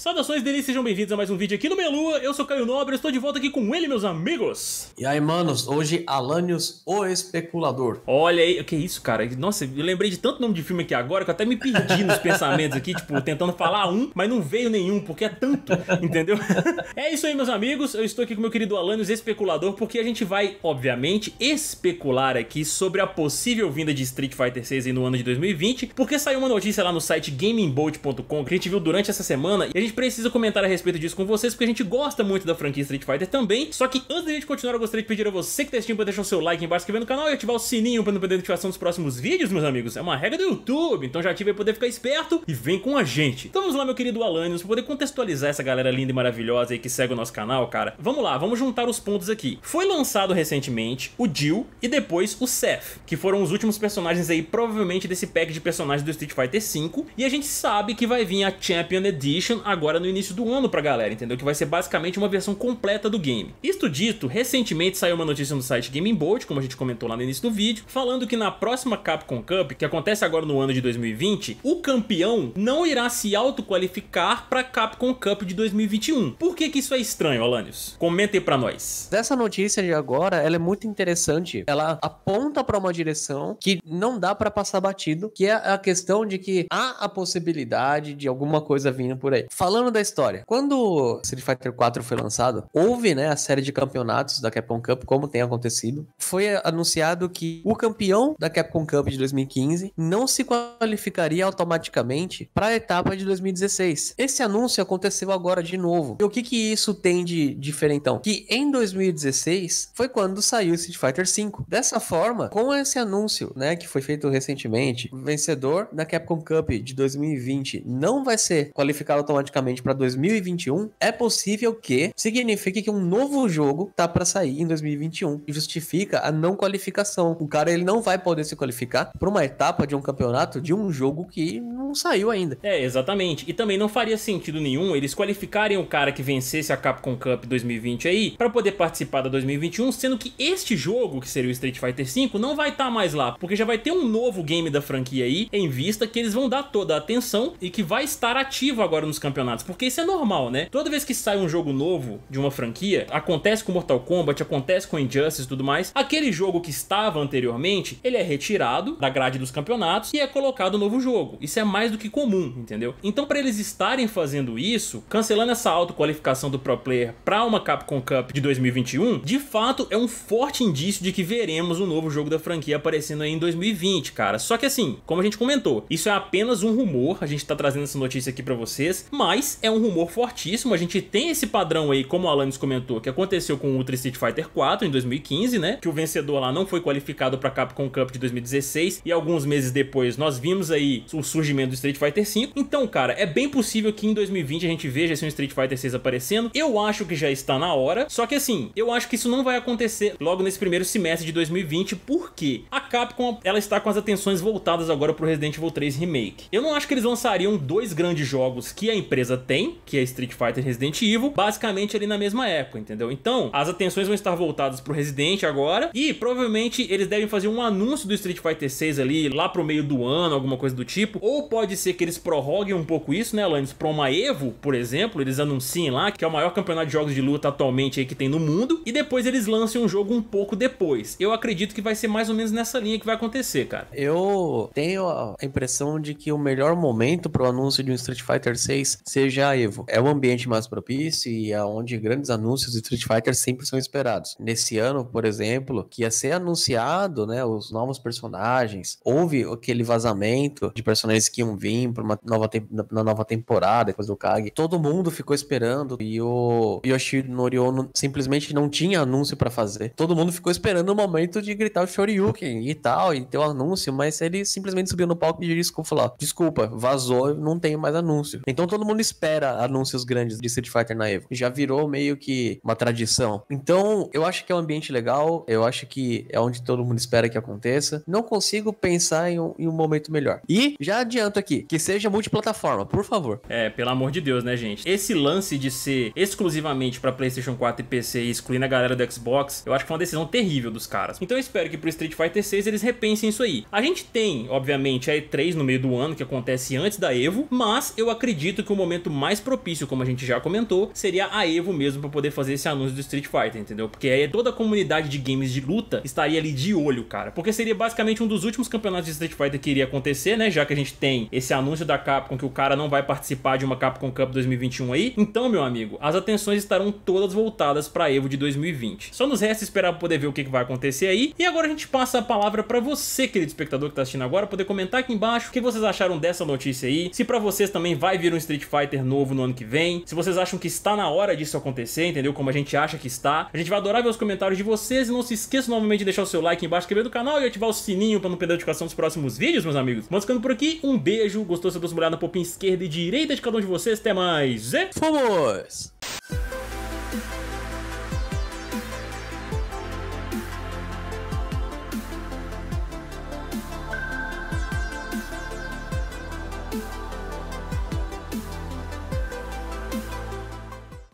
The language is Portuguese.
Saudações deles, sejam bem-vindos a mais um vídeo aqui no Meia Lua. Eu sou Caio Nobre, estou de volta aqui com ele, meus amigos. E aí, manos, hoje Alanios, o especulador. Olha aí, que isso, cara? Nossa, eu lembrei de tanto nome de filme aqui agora que eu até me perdi nos pensamentos aqui, tipo, tentando falar um, mas não veio nenhum, porque é tanto, entendeu? é isso aí, meus amigos. Eu estou aqui com meu querido Alanios, especulador, porque a gente vai, obviamente, especular aqui sobre a possível vinda de Street Fighter 6 no ano de 2020, porque saiu uma notícia lá no site gamingbolt.com que a gente viu durante essa semana e a gente gente precisa comentar a respeito disso com vocês, porque a gente gosta muito da franquia Street Fighter também. Só que antes da gente continuar, eu gostaria de pedir a você que tá assistindo pra deixar o seu like embaixo, inscrever no canal e ativar o sininho pra não perder a notificação dos próximos vídeos, meus amigos. É uma regra do YouTube, então já ative para poder ficar esperto e vem com a gente. Então vamos lá, meu querido Alanios, pra poder contextualizar essa galera linda e maravilhosa aí que segue o nosso canal, cara. Vamos lá, vamos juntar os pontos aqui. Foi lançado recentemente o Jill e depois o Seth, que foram os últimos personagens aí, provavelmente desse pack de personagens do Street Fighter V. E a gente sabe que vai vir a Champion Edition agora agora no início do ano pra galera, entendeu? Que vai ser basicamente uma versão completa do game. Isto dito, recentemente saiu uma notícia no site Gaming Bolt, como a gente comentou lá no início do vídeo, falando que na próxima Capcom Cup, que acontece agora no ano de 2020, o campeão não irá se autoqualificar pra Capcom Cup de 2021. Por que que isso é estranho, Alanios? Comentem pra nós. Essa notícia de agora, ela é muito interessante. Ela aponta pra uma direção que não dá pra passar batido, que é a questão de que há a possibilidade de alguma coisa vindo por aí. Falando da história, quando Street Fighter 4 foi lançado, houve, né, a série de campeonatos da Capcom Cup, como tem acontecido. Foi anunciado que o campeão da Capcom Cup de 2015 não se qualificaria automaticamente para a etapa de 2016. Esse anúncio aconteceu agora de novo. E o que que isso tem de diferentão? Que em 2016 foi quando saiu Street Fighter 5. Dessa forma, com esse anúncio, né, que foi feito recentemente, o vencedor da Capcom Cup de 2020 não vai ser qualificado automaticamente automaticamente para 2021, é possível que signifique que um novo jogo tá para sair em 2021 e justifica a não qualificação. O cara ele não vai poder se qualificar para uma etapa de um campeonato de um jogo que não saiu ainda. É, exatamente. E também não faria sentido nenhum eles qualificarem o cara que vencesse a Capcom Cup 2020 aí para poder participar da 2021, sendo que este jogo, que seria o Street Fighter V, não vai estar tá mais lá, porque já vai ter um novo game da franquia aí em vista que eles vão dar toda a atenção e que vai estar ativo agora nos campeonatos campeonatos, porque isso é normal, né? Toda vez que sai um jogo novo de uma franquia, acontece com Mortal Kombat, acontece com Injustice e tudo mais, aquele jogo que estava anteriormente, ele é retirado da grade dos campeonatos e é colocado um novo jogo. Isso é mais do que comum, entendeu? Então para eles estarem fazendo isso, cancelando essa auto qualificação do Pro Player para uma Capcom Cup de 2021, de fato é um forte indício de que veremos um novo jogo da franquia aparecendo aí em 2020, cara. Só que assim, como a gente comentou, isso é apenas um rumor, a gente tá trazendo essa notícia aqui para vocês, mas mas é um rumor fortíssimo, a gente tem esse padrão aí, como o Alanis comentou, que aconteceu com o Ultra Street Fighter 4 em 2015, né? Que o vencedor lá não foi qualificado para Capcom Cup de 2016 e alguns meses depois nós vimos aí o surgimento do Street Fighter 5. Então, cara, é bem possível que em 2020 a gente veja esse um Street Fighter 6 aparecendo. Eu acho que já está na hora, só que assim, eu acho que isso não vai acontecer logo nesse primeiro semestre de 2020, porque a Capcom ela está com as atenções voltadas agora pro Resident Evil 3 Remake. Eu não acho que eles lançariam dois grandes jogos que a empresa empresa tem, que é Street Fighter Resident Evil, basicamente ali na mesma época, entendeu? Então, as atenções vão estar voltadas pro Resident agora e provavelmente eles devem fazer um anúncio do Street Fighter 6 ali lá pro meio do ano, alguma coisa do tipo, ou pode ser que eles prorroguem um pouco isso, né, Alanis, pra uma Evo, por exemplo, eles anunciem lá que é o maior campeonato de jogos de luta atualmente aí que tem no mundo e depois eles lancem um jogo um pouco depois. Eu acredito que vai ser mais ou menos nessa linha que vai acontecer, cara. Eu tenho a impressão de que o melhor momento pro anúncio de um Street Fighter 6 seja a Evo. É o um ambiente mais propício e é onde grandes anúncios de Street Fighter sempre são esperados. Nesse ano, por exemplo, que ia ser anunciado, né, os novos personagens, houve aquele vazamento de personagens que iam vir para uma nova na nova temporada depois do Kage. Todo mundo ficou esperando e o Yoshinori Ono simplesmente não tinha anúncio para fazer. Todo mundo ficou esperando o momento de gritar o Shoryuken e tal e ter o um anúncio, mas ele simplesmente subiu no palco e disse, "Desculpa, vazou, não tenho mais anúncio". Então todo mundo mundo espera anúncios grandes de Street Fighter na Evo. Já virou meio que uma tradição. Então, eu acho que é um ambiente legal, eu acho que é onde todo mundo espera que aconteça. Não consigo pensar em um, em um momento melhor. E já adianto aqui, que seja multiplataforma, por favor. É, pelo amor de Deus, né, gente? Esse lance de ser exclusivamente para PlayStation 4 e PC, excluindo a galera do Xbox, eu acho que foi uma decisão terrível dos caras. Então eu espero que pro Street Fighter 6 eles repensem isso aí. A gente tem, obviamente, a E3 no meio do ano, que acontece antes da Evo, mas eu acredito que o momento momento mais propício, como a gente já comentou, seria a Evo mesmo para poder fazer esse anúncio do Street Fighter, entendeu? Porque aí toda a comunidade de games de luta estaria ali de olho, cara. Porque seria basicamente um dos últimos campeonatos de Street Fighter que iria acontecer, né? Já que a gente tem esse anúncio da Capcom que o cara não vai participar de uma Capcom Cup 2021 aí. Então, meu amigo, as atenções estarão todas voltadas para Evo de 2020. Só nos resta esperar poder ver o que vai acontecer aí. E agora a gente passa a palavra para você, querido espectador que tá assistindo agora, poder comentar aqui embaixo o que vocês acharam dessa notícia aí. Se para vocês também vai vir um Street Fighter novo no ano que vem. Se vocês acham que está na hora disso acontecer, entendeu? Como a gente acha que está. A gente vai adorar ver os comentários de vocês e não se esqueça novamente de deixar o seu like embaixo, inscrever no canal e ativar o sininho para não perder a notificação dos próximos vídeos, meus amigos. Vamos ficando por aqui. Um beijo. Gostou? Se dá uma olhada na popinha esquerda e direita de cada um de vocês. Até mais. E fomos!